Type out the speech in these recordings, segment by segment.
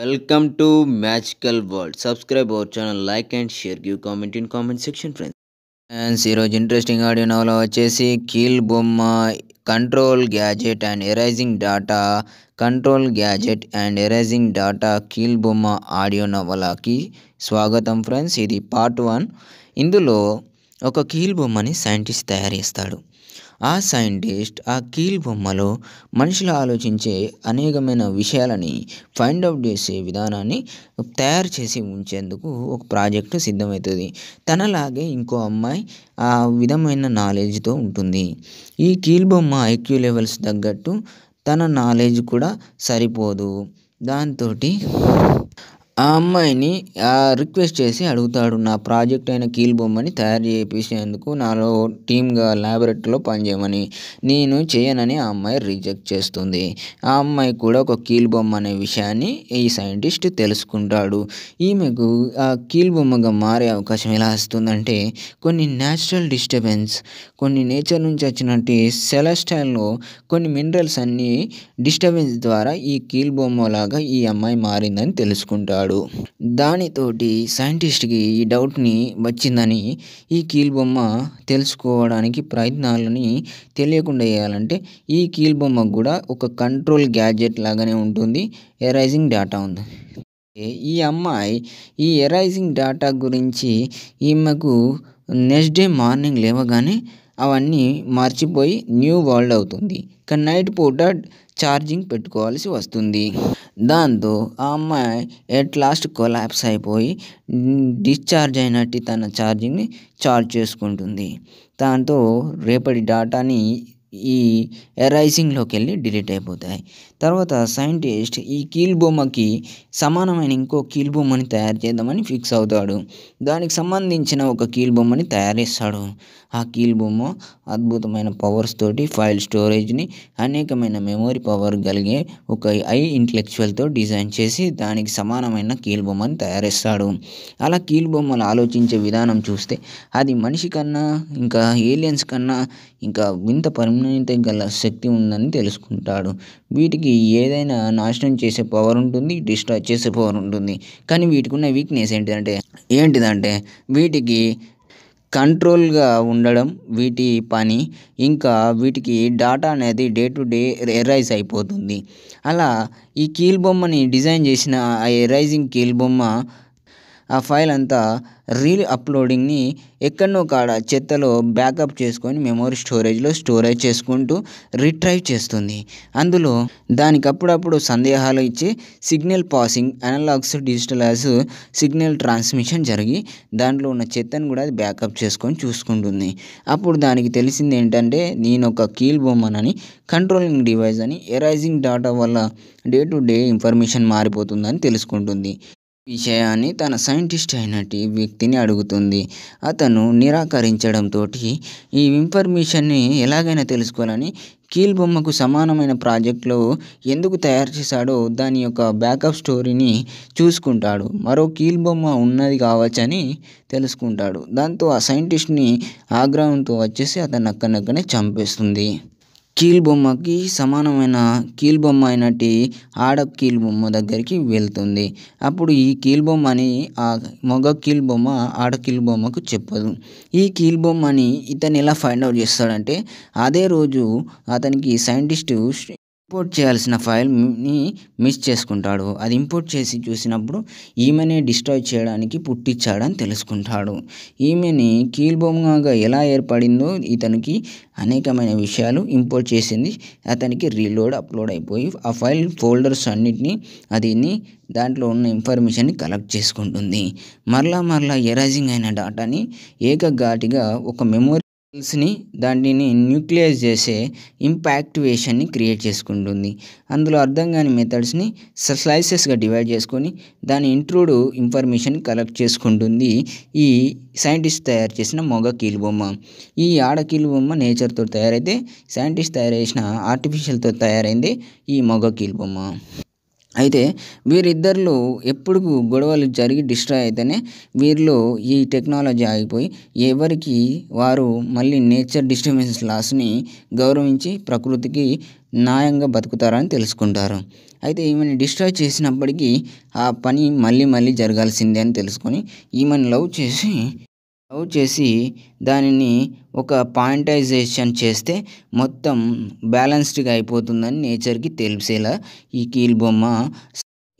welcome to magical world subscribe our channel like and share give comment in comment section friends friends ఈరోజు interesting audio నవల వచ్చేసి కీల్ బొమ్మ control gadget and arising data control gadget and arising data కీల్ బొమ్మ audio నవలకి స్వాగతం friends ఇది part one ఇందులో ఒక కీల్ బొమ్మని సైంటిస్ట్ తయారు చేస్తాడు ఆ సైంటిస్ట్ ఆ కీల్ బొమ్మలో మనుషులు ఆలోచించే అనేకమైన విషయాలని ఫైండ్ అవుట్ చేసే విధానాన్ని తయారు చేసి ఉంచేందుకు ఒక ప్రాజెక్టు సిద్ధమవుతుంది తనలాగే ఇంకో అమ్మాయి ఆ విధమైన నాలెడ్జ్తో ఉంటుంది ఈ కీల్ బొమ్మ ఐక్యూ లెవెల్స్ తగ్గట్టు తన నాలెడ్జ్ కూడా సరిపోదు దాంతో ఆ అమ్మాయిని రిక్వెస్ట్ చేసి అడుగుతాడు నా ప్రాజెక్ట్ అయిన కీల్ బొమ్మని తయారు చేయించేందుకు నాలో టీమ్గా ల్యాబొరేటరీలో పనిచేయమని నేను చేయనని ఆ అమ్మాయి రిజెక్ట్ చేస్తుంది ఆ అమ్మాయి కూడా ఒక కీలు బొమ్మ అనే విషయాన్ని ఈ సైంటిస్ట్ తెలుసుకుంటాడు ఈమెకు ఆ కీలు బొమ్మగా మారే అవకాశం ఎలా వస్తుందంటే కొన్ని న్యాచురల్ డిస్టర్బెన్స్ కొన్ని నేచర్ నుంచి వచ్చినట్టు సెలస్టైల్లో కొన్ని మినరల్స్ అన్నీ డిస్టర్బెన్స్ ద్వారా ఈ కీలు బొమ్మలాగా ఈ అమ్మాయి మారిందని తెలుసుకుంటాడు చేశాడు దానితోటి సైంటిస్ట్కి ఈ డౌట్ని వచ్చిందని ఈ కీలుబొమ్మ తెలుసుకోవడానికి ప్రయత్నాలని తెలియకుండా చేయాలంటే ఈ కీలుబొమ్మకు కూడా ఒక కంట్రోల్ గ్యాడ్జెట్ లాగానే ఉంటుంది ఎరైజింగ్ డేటా ఉంది ఈ అమ్మాయి ఈ ఎరైజింగ్ డేటా గురించి ఈమెకు నెక్స్ట్ డే మార్నింగ్ లేవగానే అవన్నీ మర్చిపోయి న్యూ వరల్డ్ అవుతుంది కానీ నైట్ పూట ఛార్జింగ్ పెట్టుకోవాల్సి వస్తుంది దాంతో ఆ అమ్మాయి ఎట్ లాస్ట్ కొలాప్స్ అయిపోయి డిశ్చార్జ్ అయినట్టు తన ఛార్జింగ్ని ఛార్జ్ చేసుకుంటుంది దాంతో రేపటి డాటాని ఈ ఎరైజింగ్లోకి వెళ్ళి డిలీట్ అయిపోతాయి తర్వాత సైంటిస్ట్ ఈ కీలుబొమ్మకి సమానమైన ఇంకో బొమ్మని తయారు చేద్దామని ఫిక్స్ అవుతాడు దానికి సంబంధించిన ఒక కీలుబొమ్మని తయారు చేస్తాడు ఆ కీలుబొమ్మ అద్భుతమైన పవర్స్ తోటి ఫైల్ స్టోరేజ్ని అనేకమైన మెమోరీ పవర్ కలిగే ఒక ఐ ఇంటలెక్చువల్తో డిజైన్ చేసి దానికి సమానమైన కీలుబొమ్మని తయారేస్తాడు అలా కీలుబొమ్మలు ఆలోచించే విధానం చూస్తే అది మనిషి కన్నా ఇంకా ఏలియన్స్ కన్నా ఇంకా వింత పరిమిత గల శక్తి ఉందని తెలుసుకుంటాడు వీటికి మనకి ఏదైనా నాశనం చేసే పవర్ ఉంటుంది డిస్ట్రాయ్ చేసే పవర్ ఉంటుంది కానీ వీటికి ఉన్న వీక్నెస్ ఏంటిదంటే ఏంటిదంటే వీటికి కంట్రోల్గా ఉండడం వీటి పని ఇంకా వీటికి డాటా అనేది డే టు డే ఎరైజ్ అయిపోతుంది అలా ఈ కీల్ బొమ్మని డిజైన్ చేసిన ఆ ఎరైజింగ్ కీల్ బొమ్మ ఆ ఫైల్ అంతా రీల్ అప్లోడింగ్ని ఎక్కడనో కాడ చెత్తలో బ్యాకప్ చేసుకొని మెమొరీ స్టోరేజ్లో స్టోరేజ్ చేసుకుంటూ రిట్రైవ్ చేస్తుంది అందులో దానికి అప్పుడప్పుడు సందేహాలు ఇచ్చి signal passing analogs digital signal transmission జరిగి దాంట్లో ఉన్న చెత్తను కూడా అది బ్యాకప్ చేసుకొని చూసుకుంటుంది అప్పుడు దానికి తెలిసింది ఏంటంటే నేను ఒక కీల్ బొమ్మనని కంట్రోలింగ్ డివైస్ అని ఎరైజింగ్ డాటా వల్ల డే టు డే ఇన్ఫర్మేషన్ మారిపోతుందని తెలుసుకుంటుంది విషయాన్ని తన సైంటిస్ట్ అయినటి వ్యక్తిని అడుగుతుంది అతను నిరాకరించడంతో ఈ ఇన్ఫర్మేషన్ని ఎలాగైనా తెలుసుకోవాలని కీల్ బొమ్మకు సమానమైన ప్రాజెక్టులో ఎందుకు తయారు చేశాడో దాని యొక్క బ్యాకప్ స్టోరీని చూసుకుంటాడు మరో కీల్ బొమ్మ ఉన్నది కావచ్చని తెలుసుకుంటాడు దాంతో ఆ సైంటిస్ట్ని ఆగ్రహంతో వచ్చేసి అతను అక్కనక్కనే చంపేస్తుంది కీలుబొమ్మకి సమానమైన కీలుబొమ్మ అయినట్టు ఆడ కీలుబొమ్మ దగ్గరికి వెళ్తుంది అప్పుడు ఈ బొమ్మని ఆ మగ కీలుబొమ్మ ఆడ బొమ్మకు చెప్పదు ఈ బొమ్మని ఇతను ఎలా ఫైండ్ అవుట్ చేస్తాడంటే అదే రోజు అతనికి సైంటిస్టు ఇంపోర్ట్ చేయాల్సిన ఫైల్ని మిస్ చేసుకుంటాడు అది ఇంపోర్ట్ చేసి చూసినప్పుడు ఈమెనే డిస్ట్రాయ్ చేయడానికి పుట్టించాడని తెలుసుకుంటాడు ఈమెని కీల్బొమ్మగా ఎలా ఏర్పడిందో ఇతనికి అనేకమైన విషయాలు ఇంపోర్ట్ చేసింది అతనికి రీలోడ్ అప్లోడ్ అయిపోయి ఆ ఫైల్ ఫోల్డర్స్ అన్నిటినీ అది దాంట్లో ఉన్న ఇన్ఫర్మేషన్ని కలెక్ట్ చేసుకుంటుంది మరలా మరలా ఎరైజింగ్ అయిన డాటాని ఏకఘాటిగా ఒక మెమొరీ సెల్స్ని దానిని న్యూక్లియస్ చేసే ఇంపాక్టివేషన్ని క్రియేట్ చేసుకుంటుంది అందులో అర్థం కాని మెథడ్స్ని స్లైసెస్గా డివైడ్ చేసుకొని దాని ఇంట్రూడ్ ఇన్ఫర్మేషన్ కలెక్ట్ చేసుకుంటుంది ఈ సైంటిస్ట్ తయారు చేసిన కీలు కీలుబొమ్మ ఈ ఆడ బొమ్మ నేచర్తో తయారైతే సైంటిస్ట్ తయారు చేసిన ఆర్టిఫిషియల్తో తయారైంది ఈ కీలు కీలుబొమ్మ అయితే వీరిద్దరు ఎప్పుడు గొడవలు జరిగి డిస్ట్రాయ్ అయితేనే వీరిలో ఈ టెక్నాలజీ ఆగిపోయి ఎవరికి వారు మళ్ళీ నేచర్ డిస్టర్బెన్స్ లాస్ని గౌరవించి ప్రకృతికి న్యాయంగా బతుకుతారని తెలుసుకుంటారు అయితే ఈమెను డిస్ట్రాయ్ చేసినప్పటికీ ఆ పని మళ్ళీ మళ్ళీ జరగాల్సిందే అని తెలుసుకొని ఈమెను లవ్ చేసి స్టవ్ చేసి దానిని ఒక పాయింటైజేషన్ చేస్తే మొత్తం బ్యాలెన్స్డ్గా అయిపోతుందని నేచర్కి తెలిసేలా ఈ కీల్ బొమ్మ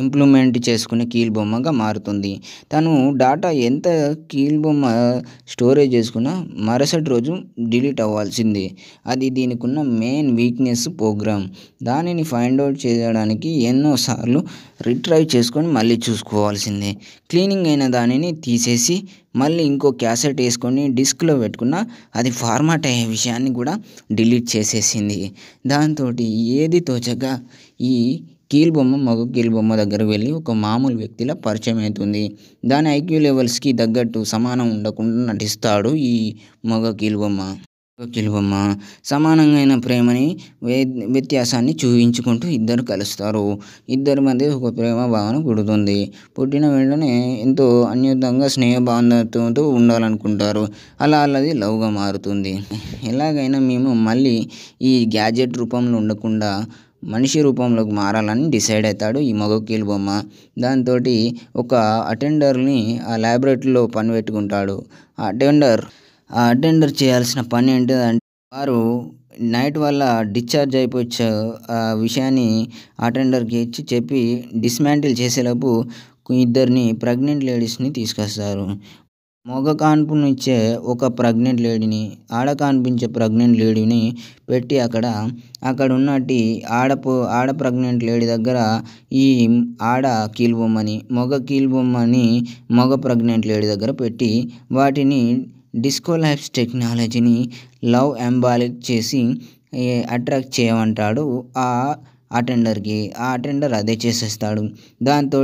ఇంప్లిమెంట్ చేసుకునే బొమ్మగా మారుతుంది తను డాటా ఎంత కీలుబొమ్మ స్టోరేజ్ చేసుకున్నా మరుసటి రోజు డిలీట్ అవ్వాల్సిందే అది దీనికి ఉన్న మెయిన్ వీక్నెస్ ప్రోగ్రామ్ దానిని ఫైండ్ అవుట్ చేయడానికి ఎన్నోసార్లు రిట్రైవ్ చేసుకొని మళ్ళీ చూసుకోవాల్సిందే క్లీనింగ్ అయిన దానిని తీసేసి మళ్ళీ ఇంకో క్యాసెట్ వేసుకొని డిస్క్లో పెట్టుకున్న అది ఫార్మాట్ అయ్యే విషయాన్ని కూడా డిలీట్ చేసేసింది దాంతో ఏది తోచగా ఈ కీలుబొమ్మ మగ కీలుబొమ్మ దగ్గర వెళ్ళి ఒక మామూలు వ్యక్తిలా పరిచయం అవుతుంది దాని ఐక్యూ లెవెల్స్కి తగ్గట్టు సమానం ఉండకుండా నటిస్తాడు ఈ మగ కీలుబొమ్మ కిలువమ్మ సమానమైన ప్రేమని వ్యత్యాసాన్ని చూపించుకుంటూ ఇద్దరు కలుస్తారు ఇద్దరి మధ్య ఒక ప్రేమ భావన గుడుతుంది పుట్టిన వెంటనే ఎంతో అన్యుతంగా స్నేహ ఉండాలనుకుంటారు అలా అలాది లవ్గా మారుతుంది ఎలాగైనా మేము మళ్ళీ ఈ గ్యాజెట్ రూపంలో ఉండకుండా మనిషి రూపంలోకి మారాలని డిసైడ్ అవుతాడు ఈ మగోకీల్ బొమ్మ దాంతో ఒక అటెండర్ని ఆ ల్యాబొరేటరీలో పని పెట్టుకుంటాడు ఆ అటెండర్ ఆ అటెండర్ చేయాల్సిన పని ఏంటిదంటే వారు నైట్ వల్ల డిశ్చార్జ్ అయిపోయే ఆ విషయాన్ని అటెండర్కి ఇచ్చి చెప్పి డిస్మాంటిల్ చేసేలోపు ఇద్దరిని ప్రెగ్నెంట్ లేడీస్ని తీసుకొస్తారు మగ కాన్పునిచ్చే ఒక ప్రెగ్నెంట్ లేడీని ఆడ కాన్పించే ప్రెగ్నెంట్ లేడీని పెట్టి అక్కడ అక్కడ ఉన్నటి ఆడపు ఆడ ప్రెగ్నెంట్ లేడీ దగ్గర ఈ ఆడ కీలుబొమ్మని మగ కీల్బొమ్మని మగ ప్రెగ్నెంట్ లేడీ దగ్గర పెట్టి వాటిని డిస్కో లైఫ్స్ టెక్నాలజీని లవ్ ఎంబాలిక్ చేసి అట్రాక్ట్ చేయమంటాడు ఆ అటెండర్కి ఆ అటెండర్ అదే చేసేస్తాడు దాంతో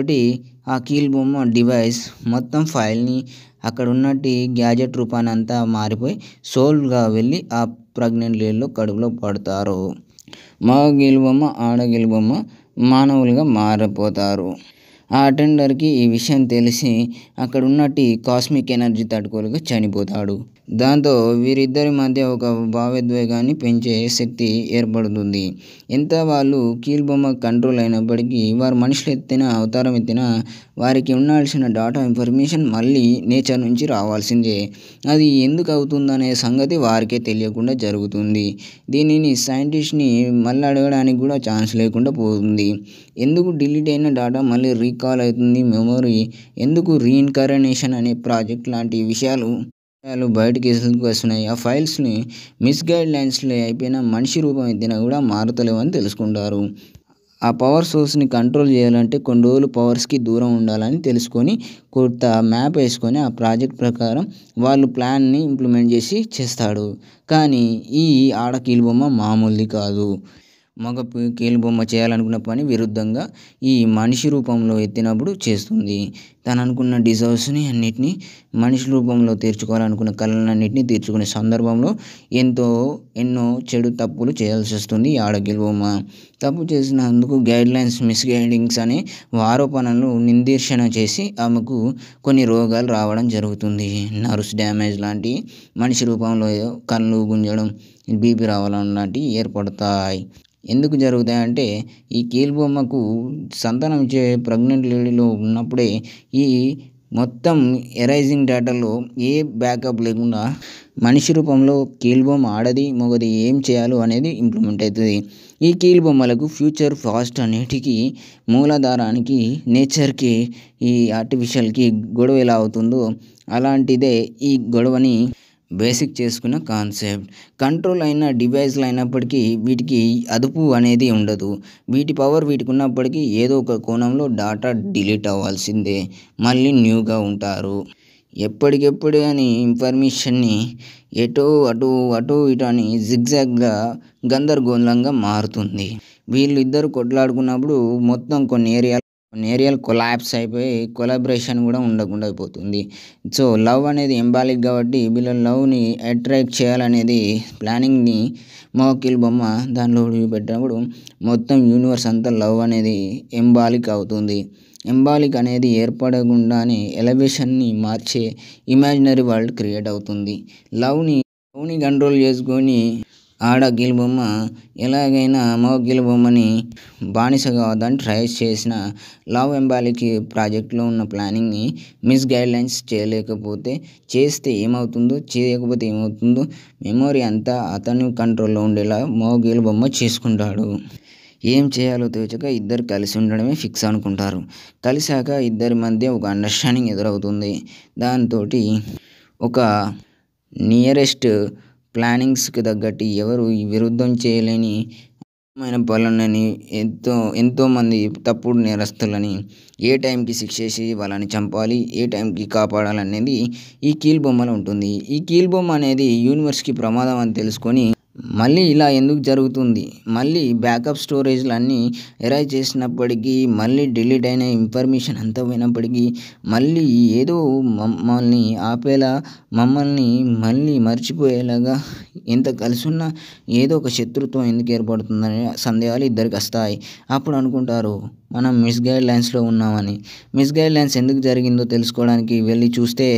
ఆ బొమ్మ డివైస్ మొత్తం ఫైల్ని అక్కడ ఉన్నట్టు గ్యాజెట్ రూపానంతా మారిపోయి సోల్గా వెళ్ళి ఆ ప్రెగ్నెంట్ లేళ్ళు కడుపులో పడతారు మగ గెలుబొమ్మ ఆడ గెలుబొమ్మ మానవులుగా మారిపోతారు ఆ అటెండర్కి ఈ విషయం తెలిసి అక్కడ ఉన్నట్టు కాస్మిక్ ఎనర్జీ తట్టుకోలేక చనిపోతాడు దాంతో వీరిద్దరి మధ్య ఒక భావోద్వేగాన్ని పెంచే శక్తి ఏర్పడుతుంది ఎంత వాళ్ళు కీలుబొమ్మ కంట్రోల్ అయినప్పటికీ వారు మనుషులు ఎత్తిన అవతారం ఎత్తిన వారికి ఉండాల్సిన డాటా ఇన్ఫర్మేషన్ మళ్ళీ నేచర్ నుంచి రావాల్సిందే అది ఎందుకు అవుతుందనే సంగతి వారికే తెలియకుండా జరుగుతుంది దీనిని సైంటిస్ట్ని మళ్ళీ అడగడానికి కూడా ఛాన్స్ లేకుండా పోతుంది ఎందుకు డిలీట్ అయిన డాటా మళ్ళీ రీకాల్ అవుతుంది మెమొరీ ఎందుకు రీఇన్కరనేషన్ అనే ప్రాజెక్ట్ లాంటి విషయాలు విషయాలు బయటకి వస్తున్నాయి ఆ ఫైల్స్ని మిస్గైడ్ లైన్స్లో అయిపోయిన మనిషి రూపం ఎత్తినా కూడా మారుతలేవని తెలుసుకుంటారు ఆ పవర్ సోర్స్ని కంట్రోల్ చేయాలంటే కొన్ని రోజులు పవర్స్కి దూరం ఉండాలని తెలుసుకొని కొత్త మ్యాప్ వేసుకొని ఆ ప్రాజెక్ట్ ప్రకారం వాళ్ళు ప్లాన్ని ఇంప్లిమెంట్ చేసి చేస్తాడు కానీ ఈ ఆడకీలు బొమ్మ మామూలుది కాదు మగ కేలిబొమ్మ చేయాలనుకున్న పని విరుద్ధంగా ఈ మనిషి రూపంలో ఎత్తినప్పుడు చేస్తుంది తను అనుకున్న డిజర్వ్స్ని అన్నిటినీ మనిషి రూపంలో తీర్చుకోవాలనుకున్న కళలన్నింటినీ తీర్చుకునే సందర్భంలో ఎంతో ఎన్నో చెడు తప్పులు చేయాల్సి వస్తుంది ఈ బొమ్మ తప్పు చేసినందుకు గైడ్లైన్స్ మిస్గైడింగ్స్ అనే ఆరోపణలు నిందీర్షణ చేసి ఆమెకు కొన్ని రోగాలు రావడం జరుగుతుంది నర్వ్స్ డ్యామేజ్ లాంటి మనిషి రూపంలో కళ్ళు గుంజడం బీపీ రావడం లాంటివి ఏర్పడతాయి ఎందుకు జరుగుతాయంటే ఈ కీలుబొమ్మకు సంతానం ఇచ్చే ప్రెగ్నెంట్ లేడీలో ఉన్నప్పుడే ఈ మొత్తం ఎరైజింగ్ డేటాలో ఏ బ్యాకప్ లేకుండా మనిషి రూపంలో కీలుబొమ్మ ఆడది మొగది ఏం చేయాలో అనేది ఇంప్లిమెంట్ అవుతుంది ఈ కీలుబొమ్మలకు ఫ్యూచర్ ఫాస్ట్ అనేటికి మూలాధారానికి నేచర్కి ఈ ఆర్టిఫిషియల్కి గొడవ ఎలా అవుతుందో అలాంటిదే ఈ గొడవని బేసిక్ చేసుకున్న కాన్సెప్ట్ కంట్రోల్ అయిన డివైస్లు అయినప్పటికీ వీటికి అదుపు అనేది ఉండదు వీటి పవర్ వీటికి ఉన్నప్పటికీ ఏదో ఒక కోణంలో డాటా డిలీట్ అవ్వాల్సిందే మళ్ళీ న్యూగా ఉంటారు ఎప్పటికెప్పుడు అని ఇన్ఫర్మేషన్ని ఎటో అటు అటు ఇటు అని జిగ్జాగ్గా గందరగోళంగా మారుతుంది వీళ్ళు ఇద్దరు కొట్లాడుకున్నప్పుడు మొత్తం కొన్ని ఏరియా కొన్ని ఏరియాలు కొలాబ్స్ అయిపోయి కొలాబరేషన్ కూడా ఉండకుండా అయిపోతుంది సో లవ్ అనేది ఎంబాలిక్ కాబట్టి వీళ్ళ లవ్ని అట్రాక్ట్ చేయాలనేది ప్లానింగ్ని మోకిల్ బొమ్మ దానిలో పెట్టినప్పుడు మొత్తం యూనివర్స్ అంతా లవ్ అనేది ఎంబాలిక్ అవుతుంది ఎంబాలిక్ అనేది ఏర్పడకుండానే ఎలవేషన్ని మార్చే ఇమాజినరీ వరల్డ్ క్రియేట్ అవుతుంది లవ్ని లవ్ని కంట్రోల్ చేసుకొని ఆడ బొమ్మ ఎలాగైనా మగ బొమ్మని బానిసగా అవద్దని ట్రై చేసిన లవ్ ఎంబాలికి ప్రాజెక్ట్లో ఉన్న ప్లానింగ్ని మిస్ గైడ్లైన్స్ చేయలేకపోతే చేస్తే ఏమవుతుందో చేయకపోతే ఏమవుతుందో మెమొరీ అంతా అతని కంట్రోల్లో ఉండేలా మగ బొమ్మ చేసుకుంటాడు ఏం చేయాలో తోచక ఇద్దరు కలిసి ఉండడమే ఫిక్స్ అనుకుంటారు కలిశాక ఇద్దరి మధ్య ఒక అండర్స్టాండింగ్ ఎదురవుతుంది దాంతో ఒక నియరెస్ట్ ప్లానింగ్స్కి తగ్గట్టు ఎవరు విరుద్ధం చేయలేని పనులని ఎంతో ఎంతోమంది తప్పుడు నేరస్తులని ఏ టైంకి శిక్ష చేసి వాళ్ళని చంపాలి ఏ టైంకి కాపాడాలనేది ఈ బొమ్మలో ఉంటుంది ఈ బొమ్మ అనేది యూనివర్స్కి ప్రమాదం అని తెలుసుకొని మళ్ళీ ఇలా ఎందుకు జరుగుతుంది మళ్ళీ బ్యాకప్ స్టోరేజ్లు అన్నీ ఎరై చేసినప్పటికీ మళ్ళీ డిలీట్ అయిన ఇన్ఫర్మేషన్ అంతా పోయినప్పటికీ మళ్ళీ ఏదో మమ్మల్ని ఆపేలా మమ్మల్ని మళ్ళీ మర్చిపోయేలాగా ఎంత కలిసి ఉన్నా ఏదో ఒక శత్రుత్వం ఎందుకు ఏర్పడుతుందనే సందేహాలు ఇద్దరికి వస్తాయి అప్పుడు అనుకుంటారు మనం మిస్ గైడ్ లైన్స్లో ఉన్నామని మిస్ గైడ్ లైన్స్ ఎందుకు జరిగిందో తెలుసుకోవడానికి వెళ్ళి చూస్తే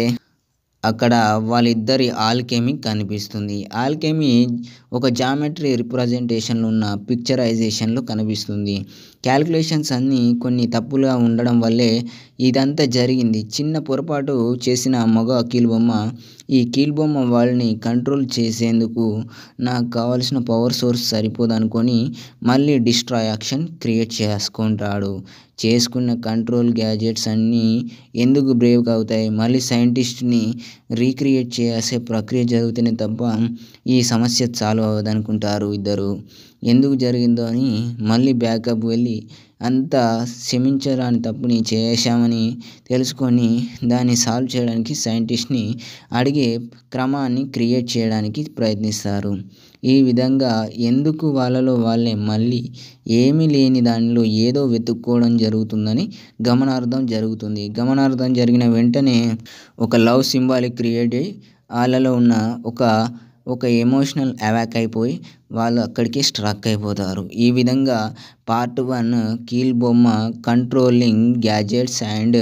అక్కడ వాళ్ళిద్దరి ఆల్కెమీ కనిపిస్తుంది ఆల్కెమీ ఒక జామెట్రీ రిప్రజెంటేషన్లో ఉన్న పిక్చరైజేషన్లో కనిపిస్తుంది క్యాలిక్యులేషన్స్ అన్నీ కొన్ని తప్పులుగా ఉండడం వల్లే ఇదంతా జరిగింది చిన్న పొరపాటు చేసిన మగ కీల్బొమ్మ ఈ కీలుబొమ్మ వాళ్ళని కంట్రోల్ చేసేందుకు నాకు కావలసిన పవర్ సోర్స్ సరిపోదు అనుకొని మళ్ళీ డిస్ట్రాయ్ యాక్షన్ క్రియేట్ చేసుకుంటాడు చేసుకున్న కంట్రోల్ గ్యాజెట్స్ అన్నీ ఎందుకు బ్రేవ్ అవుతాయి మళ్ళీ సైంటిస్ట్ని రీక్రియేట్ చేసే ప్రక్రియ జరుగుతూనే తప్ప ఈ సమస్య సాల్వ్ అవ్వదనుకుంటారు ఇద్దరు ఎందుకు జరిగిందో అని మళ్ళీ బ్యాకప్ వెళ్ళి అంతా క్షమించరాని తప్పుని చేశామని తెలుసుకొని దాన్ని సాల్వ్ చేయడానికి సైంటిస్ట్ని అడిగే క్రమాన్ని క్రియేట్ చేయడానికి ప్రయత్నిస్తారు ఈ విధంగా ఎందుకు వాళ్ళలో వాళ్ళే మళ్ళీ ఏమీ లేని దానిలో ఏదో వెతుక్కోవడం జరుగుతుందని గమనార్థం జరుగుతుంది గమనార్థం జరిగిన వెంటనే ఒక లవ్ సింబాలిక్ క్రియేట్ అయ్యి వాళ్ళలో ఉన్న ఒక ఒక ఎమోషనల్ అవాక్ అయిపోయి వాళ్ళు అక్కడికి స్ట్రక్ అయిపోతారు ఈ విధంగా పార్ట్ వన్ కీల్ బొమ్మ controlling gadgets and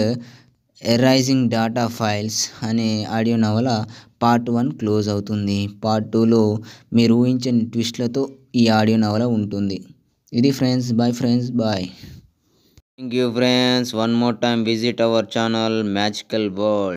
arising data files అనే ఆడియో నవల పార్ట్ వన్ క్లోజ్ అవుతుంది పార్ట్ టూలో మీరు ఊహించని ట్విస్ట్లతో ఈ ఆడియో నవల ఉంటుంది ఇది friends bye friends bye thank you friends one more time visit our channel magical world